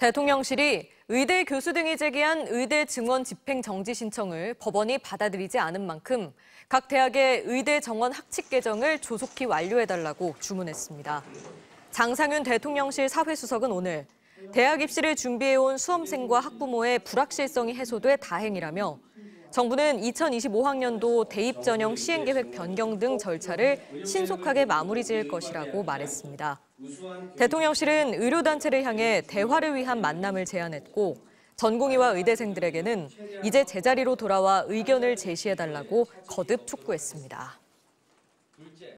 대통령실이 의대 교수 등이 제기한 의대 증원 집행 정지 신청을 법원이 받아들이지 않은 만큼 각 대학의 의대 정원 학칙 개정을 조속히 완료해달라고 주문했습니다. 장상윤 대통령실 사회수석은 오늘 대학 입시를 준비해온 수험생과 학부모의 불확실성이 해소돼 다행이라며 정부는 2025학년도 대입 전형 시행 계획 변경 등 절차를 신속하게 마무리 지을 것이라고 말했습니다. 대통령실은 의료단체를 향해 대화를 위한 만남을 제안했고 전공의와 의대생들에게는 이제 제자리로 돌아와 의견을 제시해달라고 거듭 촉구했습니다.